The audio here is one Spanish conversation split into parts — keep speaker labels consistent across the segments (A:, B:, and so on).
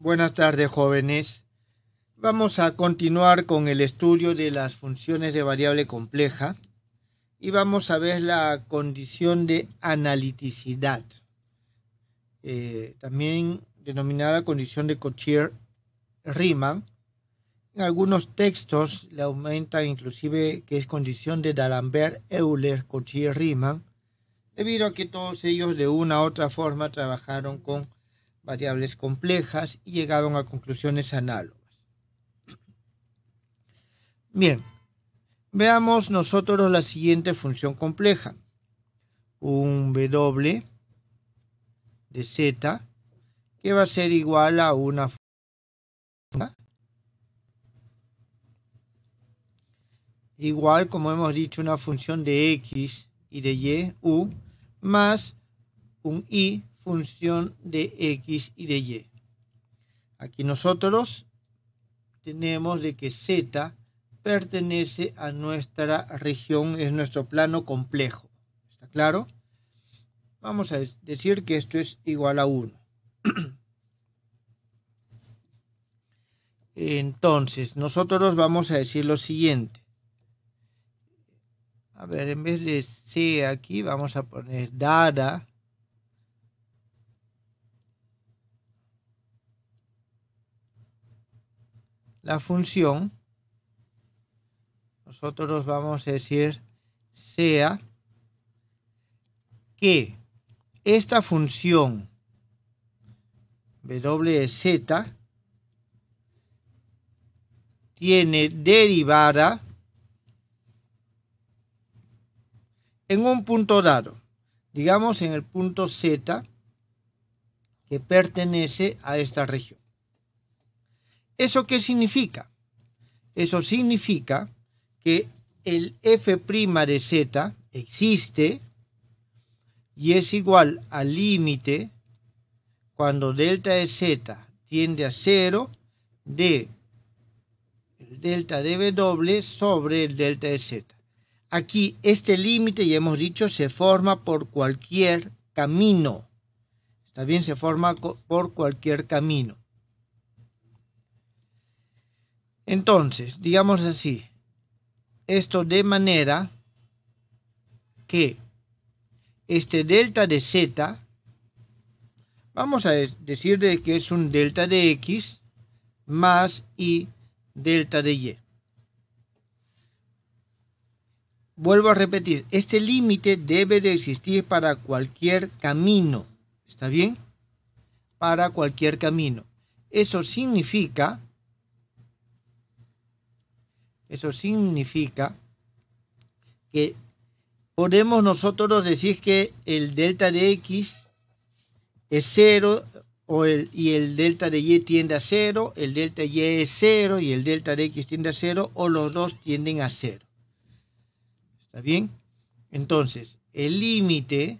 A: Buenas tardes, jóvenes. Vamos a continuar con el estudio de las funciones de variable compleja y vamos a ver la condición de analiticidad, eh, también denominada condición de Cochier-Riemann. En algunos textos le aumenta inclusive que es condición de D'Alembert, Euler, Cochier-Riemann, debido a que todos ellos de una u otra forma trabajaron con variables complejas y llegaron a conclusiones análogas. Bien, veamos nosotros la siguiente función compleja. Un W de Z que va a ser igual a una función igual, como hemos dicho, una función de X y de Y, U, más un i función de x y de y. Aquí nosotros tenemos de que z pertenece a nuestra región, es nuestro plano complejo. ¿Está claro? Vamos a decir que esto es igual a 1. Entonces, nosotros vamos a decir lo siguiente. A ver, en vez de C aquí, vamos a poner dada la función, nosotros vamos a decir sea que esta función WZ tiene derivada en un punto dado, digamos en el punto Z que pertenece a esta región. ¿Eso qué significa? Eso significa que el f' de z existe y es igual al límite cuando delta de z tiende a cero de el delta de W sobre el delta de Z. Aquí este límite, ya hemos dicho, se forma por cualquier camino. Está bien, se forma por cualquier camino. Entonces, digamos así, esto de manera que este delta de z, vamos a decir de que es un delta de x más y delta de y. Vuelvo a repetir, este límite debe de existir para cualquier camino, ¿está bien? Para cualquier camino. Eso significa eso significa que podemos nosotros decir que el delta de X es cero y el delta de Y tiende a cero, el delta Y es cero y el delta de X tiende a cero, o los dos tienden a cero. ¿Está bien? Entonces, el límite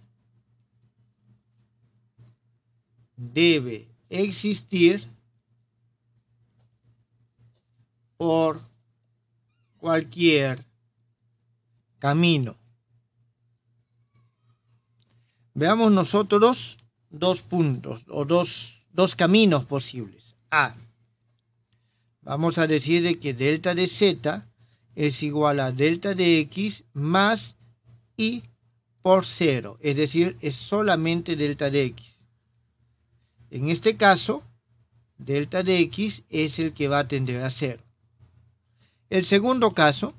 A: debe existir por cualquier camino. Veamos nosotros dos puntos o dos, caminos posibles. A. Vamos a decir que delta de z es igual a delta de x más y por cero, es decir, es solamente delta de x. En este caso, delta de x es el que va a tender a cero. El segundo caso,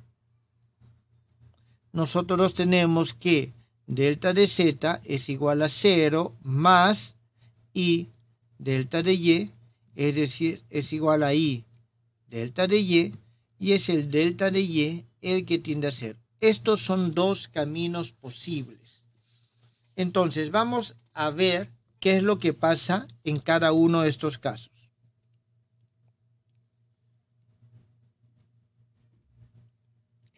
A: nosotros tenemos que delta de z es igual a 0 más y delta de y, es decir, es igual a i delta de y, y es el delta de y el que tiende a 0. Estos son dos caminos posibles. Entonces, vamos a ver qué es lo que pasa en cada uno de estos casos.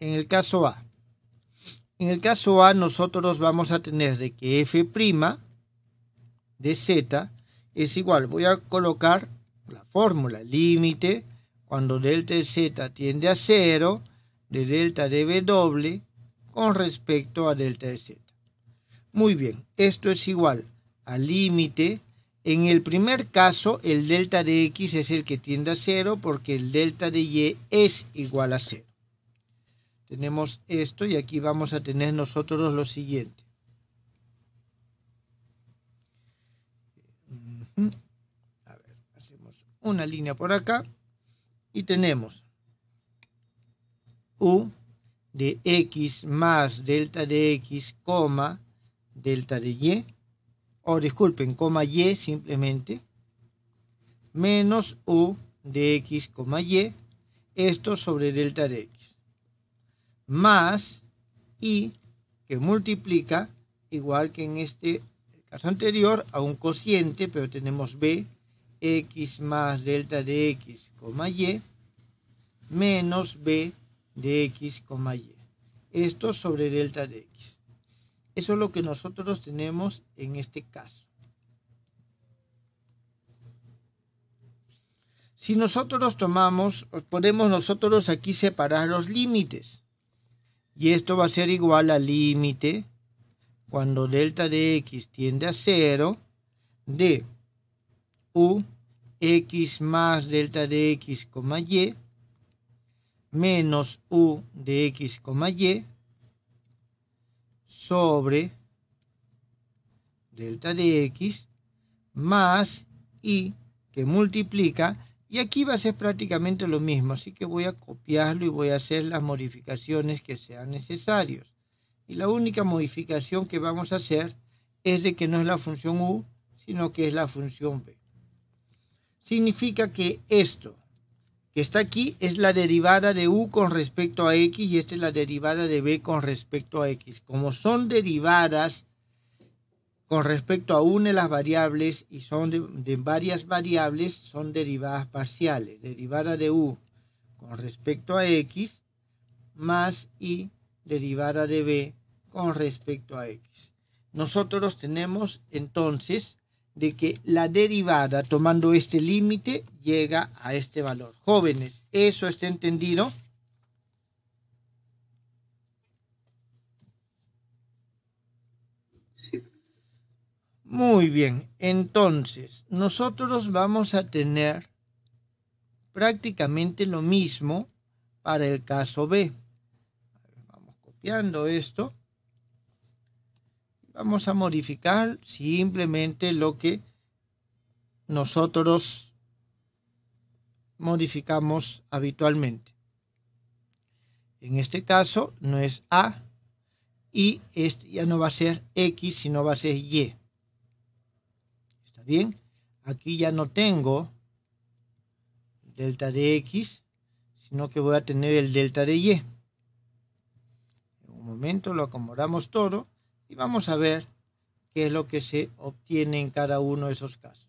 A: en el caso A. En el caso A nosotros vamos a tener que f' de z es igual, voy a colocar la fórmula límite cuando delta de z tiende a 0 de delta de w con respecto a delta de z. Muy bien, esto es igual al límite. En el primer caso, el delta de x es el que tiende a 0 porque el delta de y es igual a cero. Tenemos esto y aquí vamos a tener nosotros lo siguiente. A ver, hacemos una línea por acá y tenemos U de X más delta de X, coma, delta de Y, o disculpen, coma Y simplemente, menos U de X, coma Y, esto sobre delta de X más y, que multiplica, igual que en este caso anterior, a un cociente, pero tenemos b, x más delta de x, y, menos b de x, y. Esto sobre delta de x. Eso es lo que nosotros tenemos en este caso. Si nosotros tomamos, podemos nosotros aquí separar los límites. Y esto va a ser igual al límite cuando delta de x tiende a cero, de u x más delta de x, y menos u de x, y sobre delta de x más y que multiplica y aquí va a ser prácticamente lo mismo, así que voy a copiarlo y voy a hacer las modificaciones que sean necesarias. Y la única modificación que vamos a hacer es de que no es la función u, sino que es la función b. Significa que esto que está aquí es la derivada de u con respecto a x y esta es la derivada de b con respecto a x. Como son derivadas, con respecto a una de las variables y son de, varias variables, son derivadas parciales. Derivada de u con respecto a x más y derivada de b con respecto a x. Nosotros tenemos entonces de que la derivada tomando este límite llega a este valor. Jóvenes, ¿eso está entendido? Muy bien, entonces nosotros vamos a tener prácticamente lo mismo para el caso B. Vamos copiando esto. Vamos a modificar simplemente lo que nosotros modificamos habitualmente. En este caso no es A y este ya no va a ser X, sino va a ser Y bien? Aquí ya no tengo delta de X, sino que voy a tener el delta de Y. En un momento lo acomodamos todo y vamos a ver qué es lo que se obtiene en cada uno de esos casos.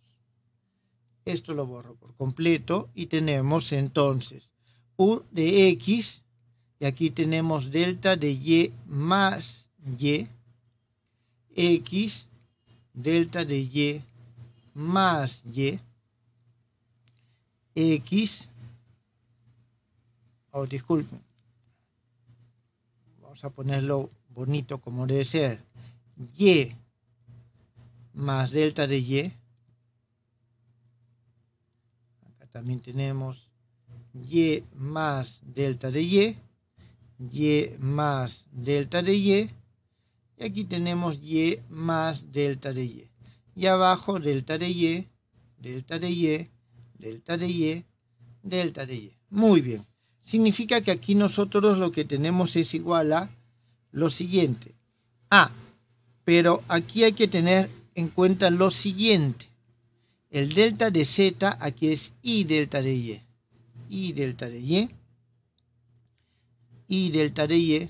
A: Esto lo borro por completo y tenemos entonces U de X y aquí tenemos delta de Y más Y, X, delta de Y más y x, o oh, disculpen, vamos a ponerlo bonito como debe ser, y más delta de y, acá también tenemos y más delta de y, y más delta de y, y aquí tenemos y más delta de y y abajo delta de y, delta de y, delta de y, delta de y. Muy bien. Significa que aquí nosotros lo que tenemos es igual a lo siguiente. Ah, pero aquí hay que tener en cuenta lo siguiente. El delta de z aquí es y delta de y. i delta de y. i delta de y.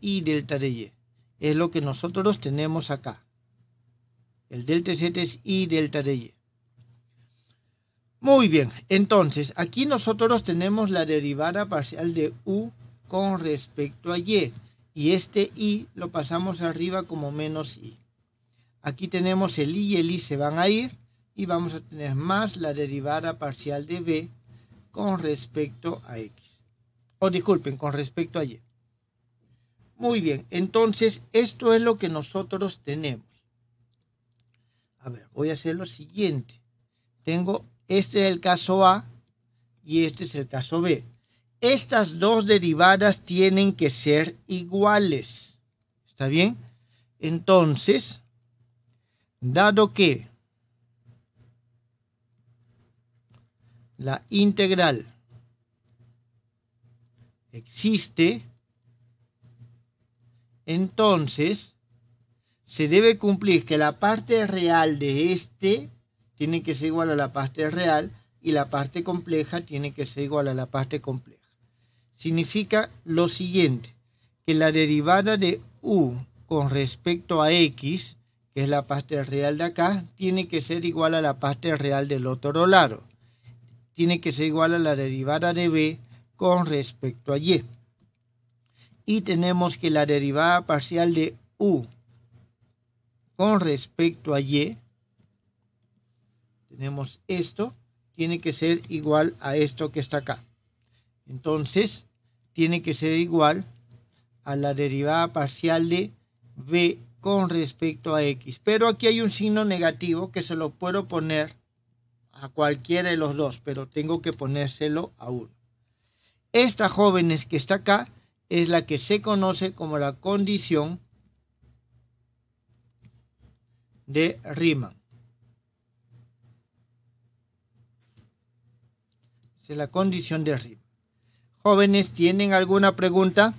A: i delta de y. Es lo que nosotros tenemos acá. El delta Z es I delta de Y. Muy bien, entonces aquí nosotros tenemos la derivada parcial de U con respecto a Y. Y este I lo pasamos arriba como menos I. Aquí tenemos el I y el I se van a ir y vamos a tener más la derivada parcial de B con respecto a X. O disculpen, con respecto a Y. Muy bien, entonces esto es lo que nosotros tenemos a ver, voy a hacer lo siguiente. Tengo, este es el caso A y este es el caso B. Estas dos derivadas tienen que ser iguales. ¿Está bien? Entonces, dado que la integral existe, entonces se debe cumplir que la parte real de este tiene que ser igual a la parte real y la parte compleja tiene que ser igual a la parte compleja. Significa lo siguiente, que la derivada de u con respecto a x, que es la parte real de acá, tiene que ser igual a la parte real del otro lado. Tiene que ser igual a la derivada de b con respecto a y. Y tenemos que la derivada parcial de u con respecto a y, tenemos esto, tiene que ser igual a esto que está acá. Entonces, tiene que ser igual a la derivada parcial de b con respecto a x. Pero aquí hay un signo negativo que se lo puedo poner a cualquiera de los dos, pero tengo que ponérselo a uno. Esta jóvenes que está acá es la que se conoce como la condición de Riemann. Es la condición de Riemann. Jóvenes, ¿tienen alguna pregunta?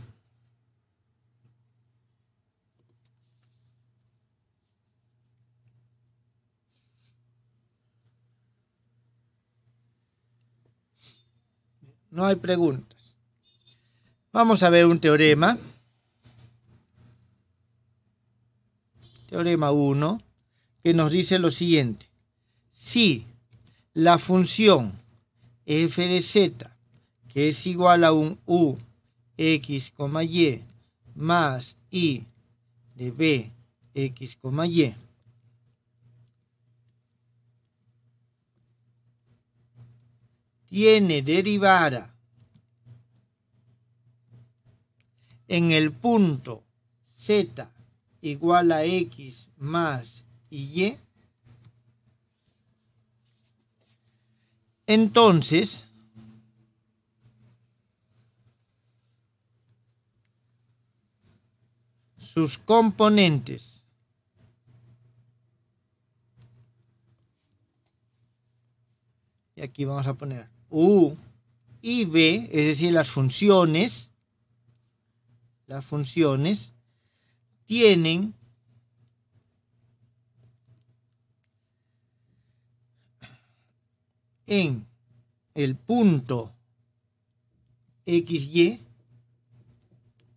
A: No hay preguntas. Vamos a ver un teorema. Teorema 1 que nos dice lo siguiente. Si la función f de z, que es igual a un u, x, y, más i de b, x, y, tiene derivada en el punto z igual a x más y Entonces, sus componentes y aquí vamos a poner U y B, es decir, las funciones, las funciones tienen en el punto XY,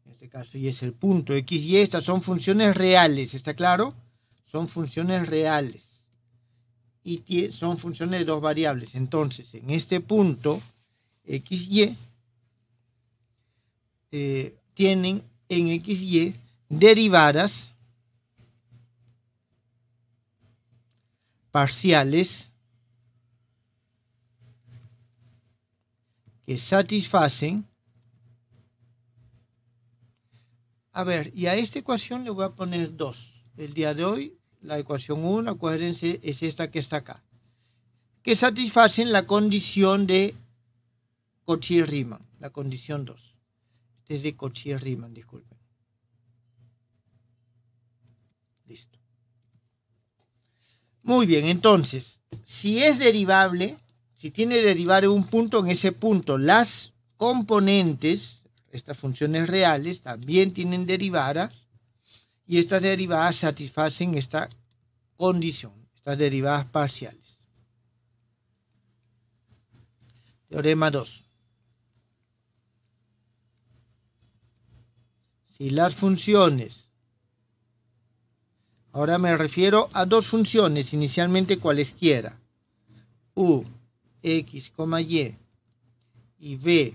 A: en este caso y es el punto XY, estas son funciones reales, ¿está claro? Son funciones reales y son funciones de dos variables. Entonces, en este punto XY, eh, tienen en XY derivadas parciales que satisfacen. A ver, y a esta ecuación le voy a poner 2. El día de hoy, la ecuación 1, acuérdense, es esta que está acá. Que satisfacen la condición de cochier riemann la condición 2. Este es de cochier riemann disculpen. Listo. Muy bien, entonces, si es derivable, si tiene en un punto, en ese punto las componentes, estas funciones reales, también tienen derivadas, y estas derivadas satisfacen esta condición, estas derivadas parciales. Teorema 2. Si las funciones Ahora me refiero a dos funciones, inicialmente cualesquiera. U X, Y y B,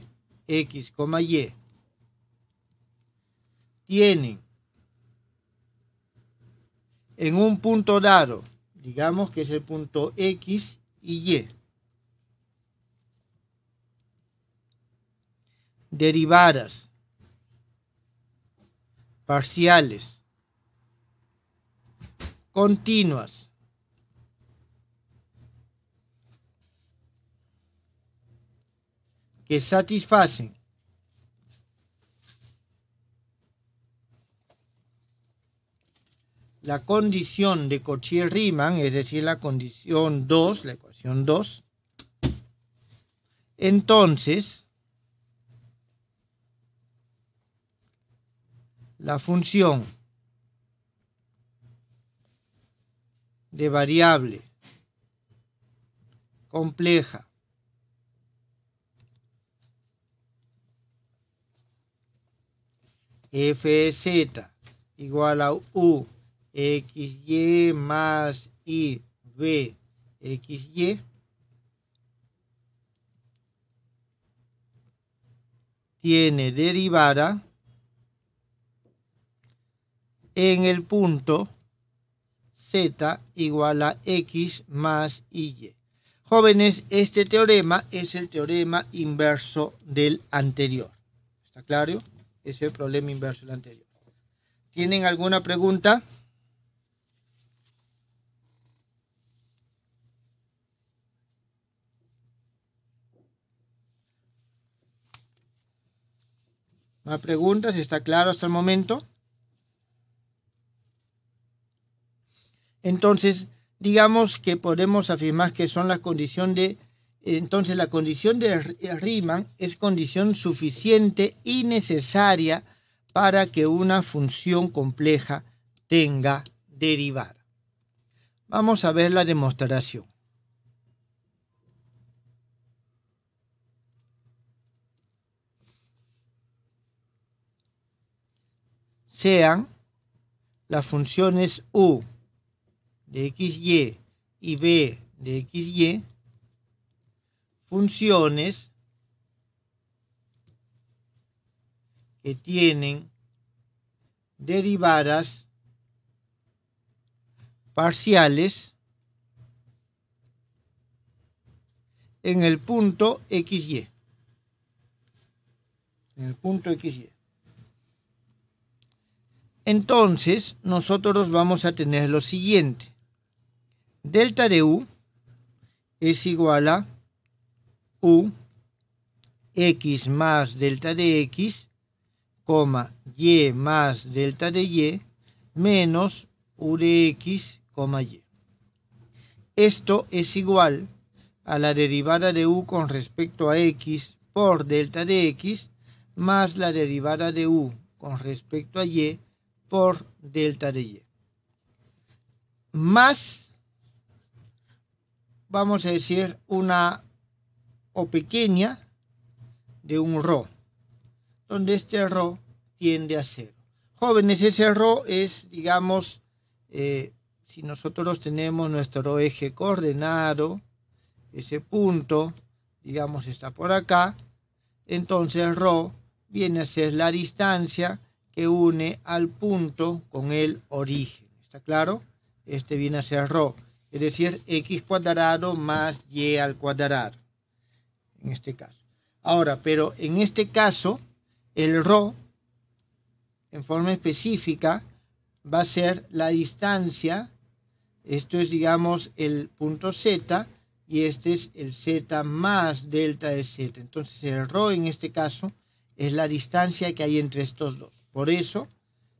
A: X, Y tienen en un punto dado, digamos que es el punto X y Y, derivadas parciales continuas que satisfacen la condición de Cauchy-Riemann, es decir, la condición 2, la ecuación 2, entonces la función de variable compleja FZ igual a U XY más Y B XY. Tiene derivada en el punto Z igual a X más Y. Jóvenes, este teorema es el teorema inverso del anterior. ¿Está claro? ese problema inverso del anterior. ¿Tienen alguna pregunta? ¿Más preguntas? ¿Está claro hasta el momento? Entonces, digamos que podemos afirmar que son las condiciones de entonces la condición de eh, Riemann es condición suficiente y necesaria para que una función compleja tenga derivada. Vamos a ver la demostración. Sean las funciones u de xy y b de xy funciones que tienen derivadas parciales en el punto XY. En el punto XY. Entonces, nosotros vamos a tener lo siguiente. Delta de U es igual a u x más delta de x, coma, y más delta de y, menos u de x, coma, y. Esto es igual a la derivada de u con respecto a x por delta de x más la derivada de u con respecto a y por delta de y. Más, vamos a decir, una o pequeña de un Rho, donde este Rho tiende a cero. Jóvenes, ese Rho es, digamos, eh, si nosotros tenemos nuestro eje coordenado, ese punto, digamos, está por acá, entonces Rho viene a ser la distancia que une al punto con el origen. ¿Está claro? Este viene a ser Rho, es decir, x cuadrado más y al cuadrado en este caso. Ahora, pero en este caso, el ρ, en forma específica, va a ser la distancia, esto es, digamos, el punto z, y este es el z más delta de z. Entonces, el ρ en este caso es la distancia que hay entre estos dos. Por eso,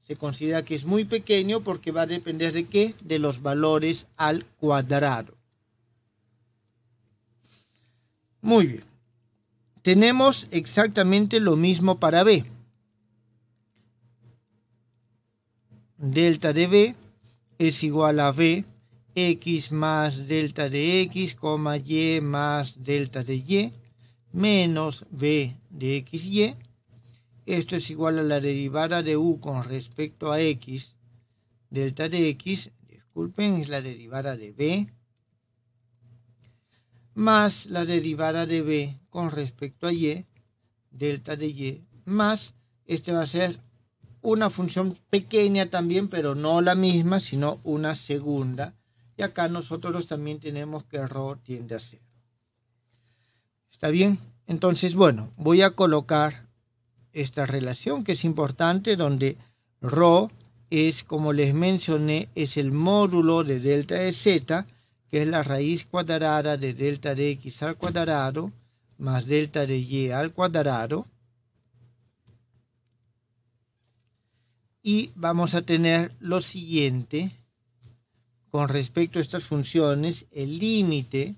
A: se considera que es muy pequeño porque va a depender de qué? De los valores al cuadrado. Muy bien. Tenemos exactamente lo mismo para B. Delta de B es igual a B x más delta de x, y más delta de y, menos b de y Esto es igual a la derivada de u con respecto a x, delta de x, disculpen, es la derivada de b, más la derivada de b con respecto a y, delta de y, más, este va a ser una función pequeña también, pero no la misma, sino una segunda. Y acá nosotros también tenemos que rho tiende a cero. ¿Está bien? Entonces, bueno, voy a colocar esta relación que es importante, donde rho es, como les mencioné, es el módulo de delta de z, que es la raíz cuadrada de delta de x al cuadrado, más delta de y al cuadrado. Y vamos a tener lo siguiente con respecto a estas funciones, el límite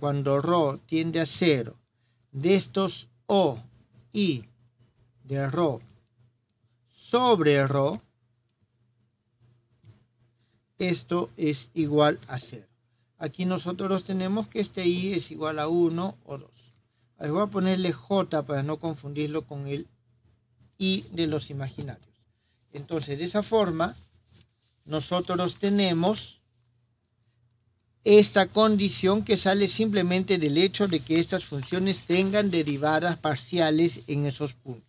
A: cuando rho tiende a cero de estos O y de rho sobre rho esto es igual a cero. Aquí nosotros tenemos que este i es igual a 1 o 2 voy a ponerle J para no confundirlo con el I de los imaginarios. Entonces, de esa forma, nosotros tenemos esta condición que sale simplemente del hecho de que estas funciones tengan derivadas parciales en esos puntos.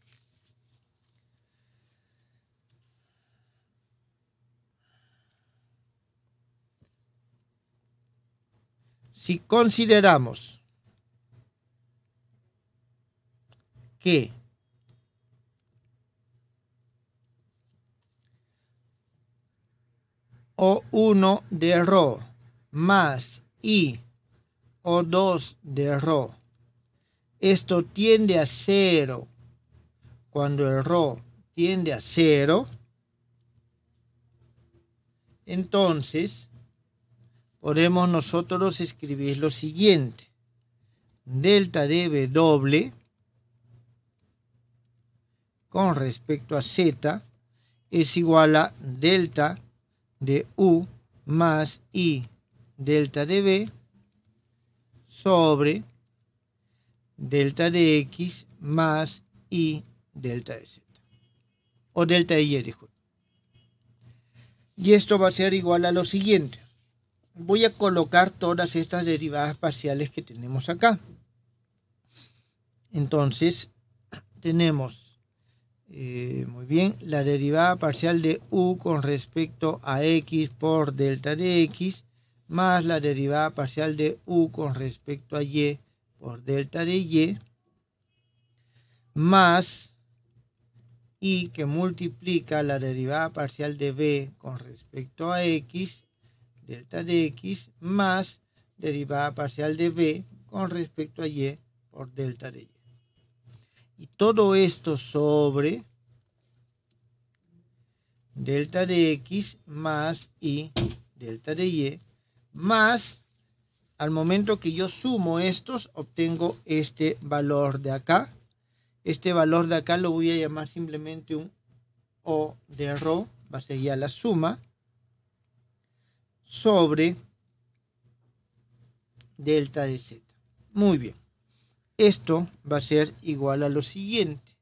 A: Si consideramos O1 de Rho más I O2 de Rho. Esto tiende a cero. Cuando el Rho tiende a cero, entonces podemos nosotros escribir lo siguiente. Delta de doble con respecto a z es igual a delta de u más i delta de b sobre delta de x más i delta de z o delta de y y esto va a ser igual a lo siguiente voy a colocar todas estas derivadas parciales que tenemos acá entonces tenemos eh, muy bien, la derivada parcial de u con respecto a x por delta de x más la derivada parcial de u con respecto a y por delta de y más y que multiplica la derivada parcial de b con respecto a x delta de x más derivada parcial de b con respecto a y por delta de y. Y todo esto sobre delta de x más y delta de y más al momento que yo sumo estos obtengo este valor de acá este valor de acá lo voy a llamar simplemente un o de rho va a ser ya la suma sobre delta de z muy bien esto va a ser igual a lo siguiente.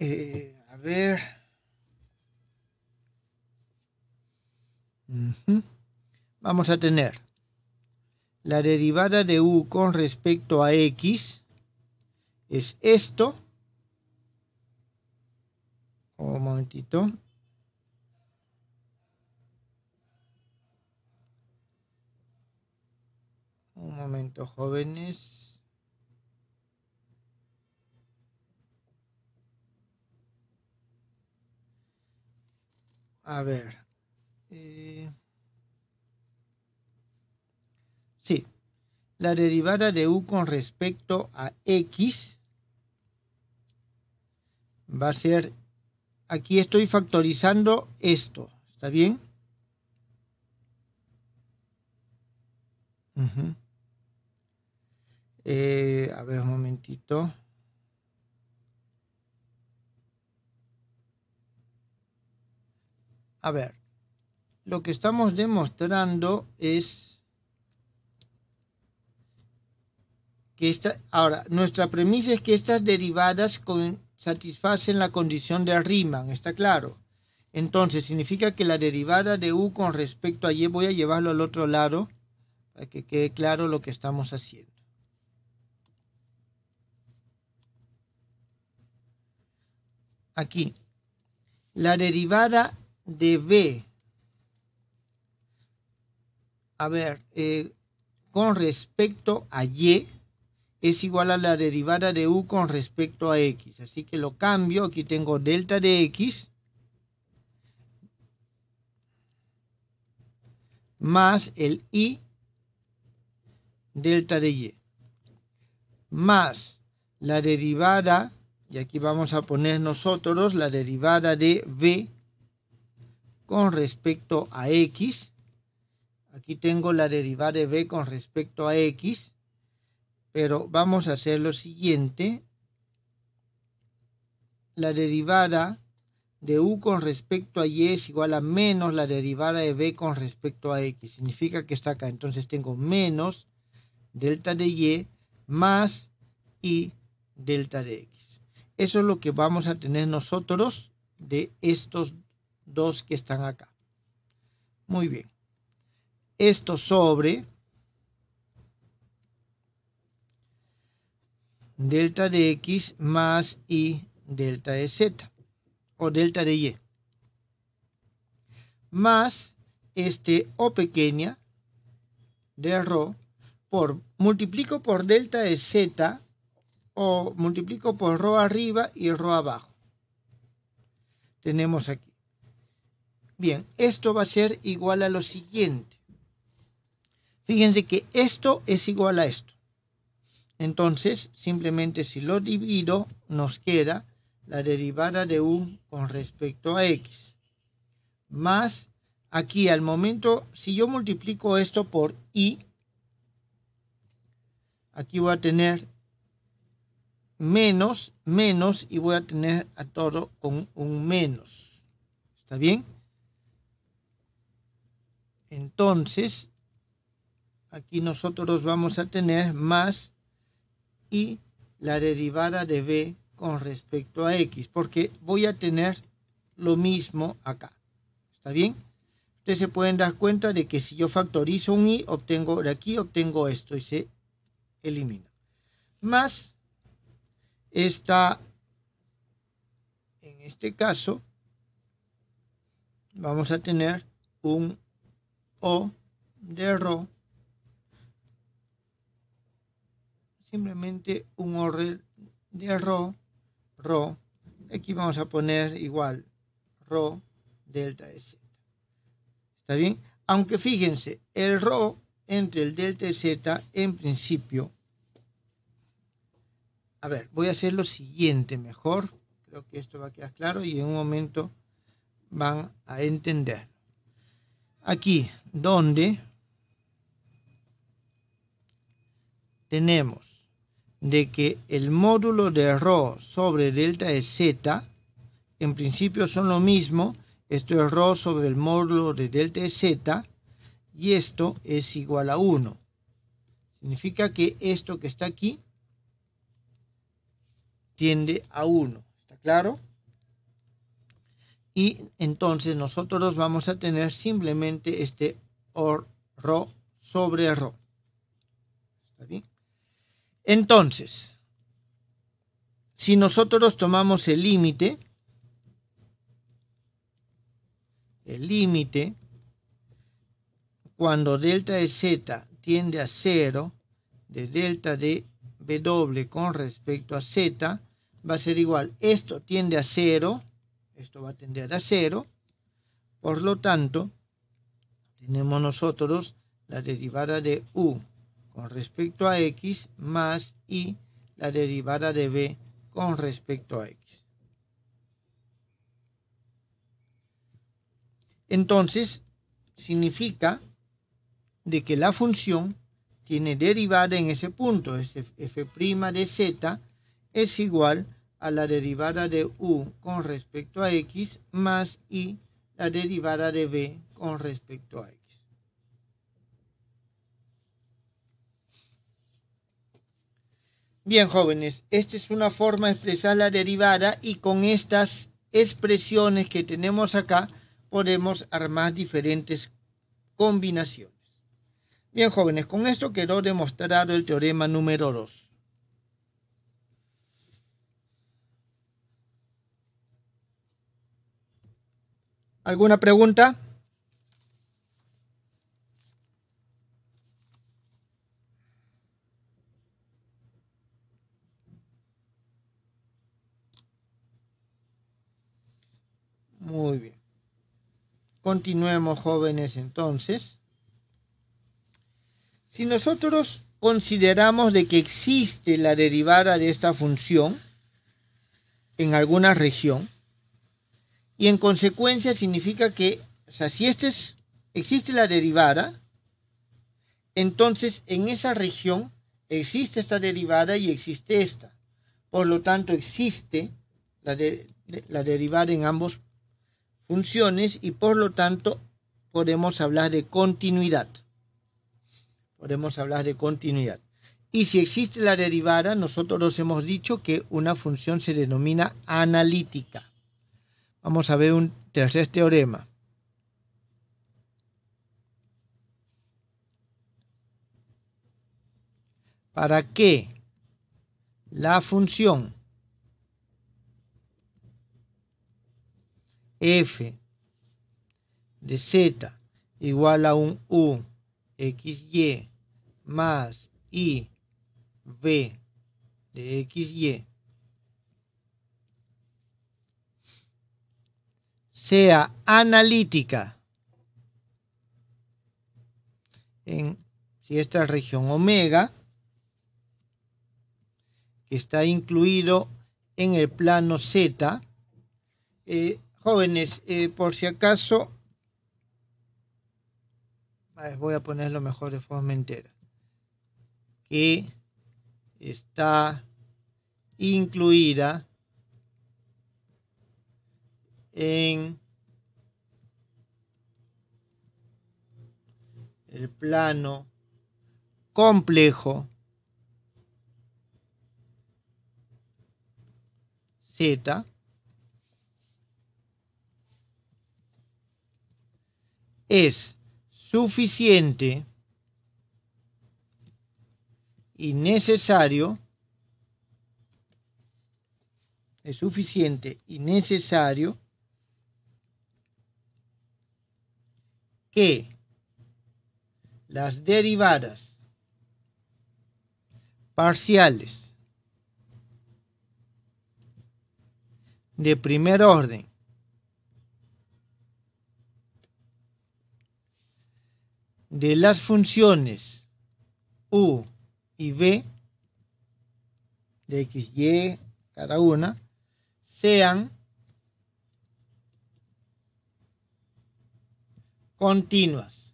A: Eh, a ver. Vamos a tener la derivada de u con respecto a x es esto. Un momentito. Un momento, jóvenes. A ver. Eh... Sí. La derivada de u con respecto a x va a ser... Aquí estoy factorizando esto. ¿Está bien? Eh, a ver, un momentito. A ver, lo que estamos demostrando es que esta, ahora, nuestra premisa es que estas derivadas satisfacen la condición de Riemann, ¿está claro? Entonces, significa que la derivada de u con respecto a y, voy a llevarlo al otro lado para que quede claro lo que estamos haciendo. aquí. La derivada de B. A ver, eh, con respecto a Y es igual a la derivada de U con respecto a X. Así que lo cambio. Aquí tengo delta de X más el i delta de Y más la derivada y aquí vamos a poner nosotros la derivada de b con respecto a x. Aquí tengo la derivada de b con respecto a x, pero vamos a hacer lo siguiente. La derivada de u con respecto a y es igual a menos la derivada de b con respecto a x. Significa que está acá. Entonces tengo menos delta de y más y delta de x. Eso es lo que vamos a tener nosotros de estos dos que están acá. Muy bien. Esto sobre delta de x más y delta de z o delta de y más este o pequeña de rho por multiplico por delta de z o multiplico por rho arriba y rho abajo. Tenemos aquí. Bien, esto va a ser igual a lo siguiente. Fíjense que esto es igual a esto. Entonces, simplemente si lo divido, nos queda la derivada de 1 con respecto a x. Más, aquí al momento, si yo multiplico esto por y, aquí voy a tener menos, menos y voy a tener a todo con un menos. ¿Está bien? Entonces, aquí nosotros vamos a tener más y la derivada de b con respecto a x, porque voy a tener lo mismo acá. ¿Está bien? Ustedes se pueden dar cuenta de que si yo factorizo un y, obtengo de aquí, obtengo esto y se elimina. Más esta, en este caso, vamos a tener un O de Rho. Simplemente un O de Rho, Rho. Aquí vamos a poner igual Rho delta de Z. ¿Está bien? Aunque fíjense, el ro entre el delta de Z en principio a ver, voy a hacer lo siguiente mejor. Creo que esto va a quedar claro y en un momento van a entender. Aquí, donde tenemos de que el módulo de Rho sobre delta de Z, en principio son lo mismo, esto es Rho sobre el módulo de delta de Z, y esto es igual a 1. Significa que esto que está aquí tiende a 1. ¿Está claro? Y entonces nosotros vamos a tener simplemente este OR sobre RO. ¿Está bien? Entonces, si nosotros tomamos el límite, el límite cuando delta de z tiende a 0 de delta de w con respecto a z, va a ser igual. Esto tiende a cero, esto va a tender a cero. Por lo tanto, tenemos nosotros la derivada de u con respecto a x más y la derivada de b con respecto a x. Entonces, significa de que la función tiene derivada en ese punto, es f' de z es igual a la derivada de u con respecto a x más y la derivada de b con respecto a x. Bien, jóvenes, esta es una forma de expresar la derivada y con estas expresiones que tenemos acá podemos armar diferentes combinaciones. Bien, jóvenes, con esto quedó demostrado el teorema número 2. ¿Alguna pregunta? Muy bien. Continuemos, jóvenes, entonces. Si nosotros consideramos de que existe la derivada de esta función en alguna región, y en consecuencia significa que, o sea, si este existe la derivada, entonces en esa región existe esta derivada y existe esta. Por lo tanto, existe la derivada en ambas funciones y por lo tanto podemos hablar de continuidad. Podemos hablar de continuidad. Y si existe la derivada, nosotros hemos dicho que una función se denomina analítica vamos a ver un tercer teorema. Para que la función f de z igual a un u xy más i v de xy sea analítica en si esta región omega que está incluido en el plano Z. Eh, jóvenes, eh, por si acaso, voy a ponerlo mejor de forma entera, que está incluida en el plano complejo Z es suficiente y necesario es suficiente y necesario que las derivadas parciales de primer orden de las funciones u y b de x, y cada una sean continuas.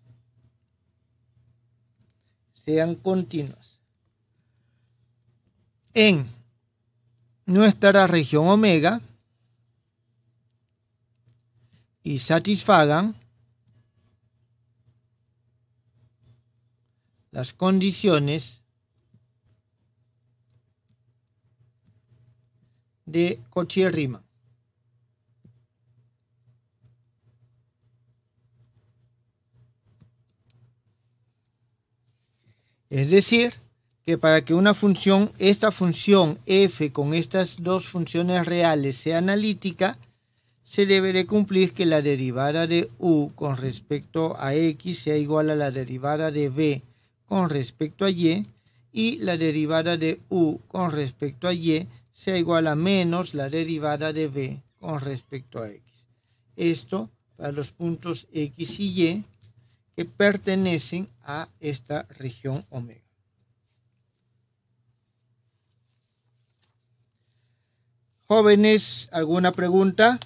A: Sean continuas. En nuestra región omega y satisfagan las condiciones de rima Es decir, que para que una función, esta función f con estas dos funciones reales sea analítica, se deberá cumplir que la derivada de u con respecto a x sea igual a la derivada de b con respecto a y y la derivada de u con respecto a y sea igual a menos la derivada de b con respecto a x. Esto para los puntos x y y que pertenecen a esta región omega. Jóvenes, ¿alguna pregunta?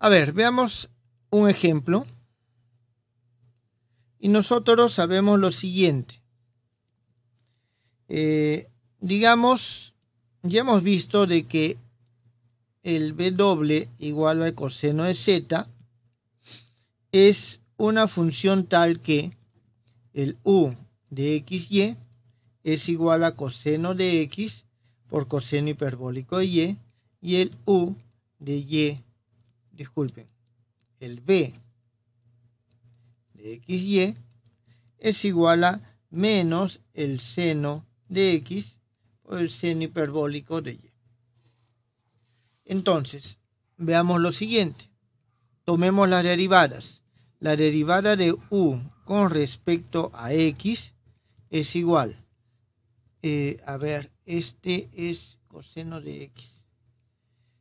A: A ver, veamos un ejemplo. Y nosotros sabemos lo siguiente. Eh, digamos, ya hemos visto de que el W igual al coseno de Z es una función tal que el U de XY es igual a coseno de X por coseno hiperbólico de Y y el U de Y, disculpen, el B de XY es igual a menos el seno de X por el seno hiperbólico de Y. Entonces, veamos lo siguiente. Tomemos las derivadas. La derivada de U con respecto a X es igual. Eh, a ver, este es coseno de X.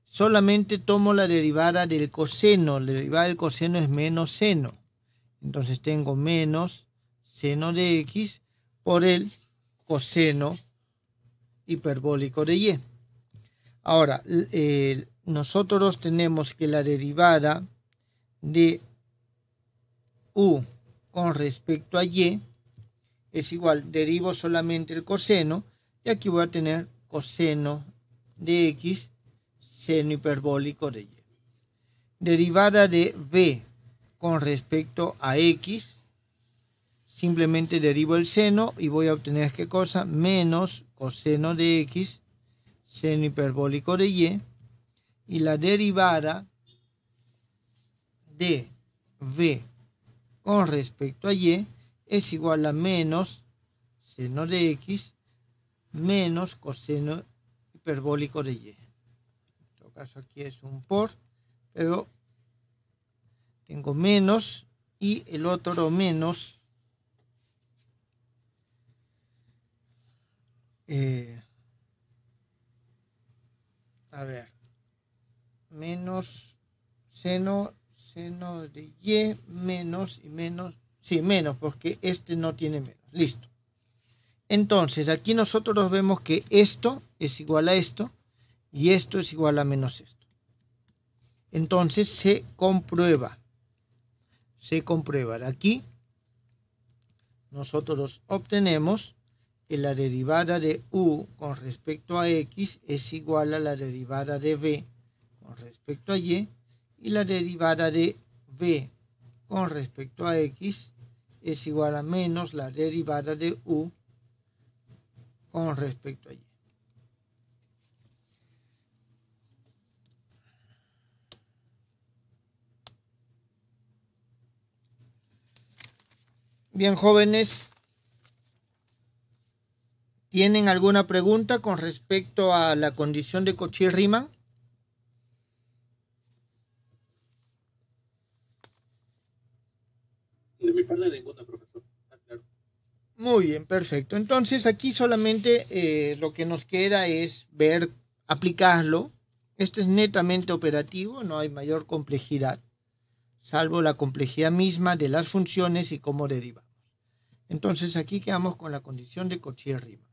A: Solamente tomo la derivada del coseno. La derivada del coseno es menos seno. Entonces tengo menos seno de X por el coseno hiperbólico de y. Ahora, eh, nosotros tenemos que la derivada de u con respecto a y es igual, derivo solamente el coseno y aquí voy a tener coseno de x, seno hiperbólico de y. Derivada de b con respecto a x simplemente derivo el seno y voy a obtener qué cosa menos coseno de x seno hiperbólico de y y la derivada de b con respecto a y es igual a menos seno de x menos coseno hiperbólico de y. En todo caso aquí es un por, pero tengo menos y el otro menos Eh, a ver, menos seno, seno de y, menos y menos, sí, menos, porque este no tiene menos. Listo. Entonces, aquí nosotros vemos que esto es igual a esto y esto es igual a menos esto. Entonces se comprueba. Se comprueba. Aquí nosotros obtenemos que la derivada de u con respecto a x es igual a la derivada de b con respecto a y y la derivada de b con respecto a x es igual a menos la derivada de u con respecto a y. Bien, jóvenes, ¿Tienen alguna pregunta con respecto a la condición de Cochir Riemann? De mi parte ninguna, profesor. Muy bien, perfecto. Entonces aquí solamente eh, lo que nos queda es ver, aplicarlo. Este es netamente operativo, no hay mayor complejidad, salvo la complejidad misma de las funciones y cómo derivamos. Entonces aquí quedamos con la condición de Cochir-Riemann.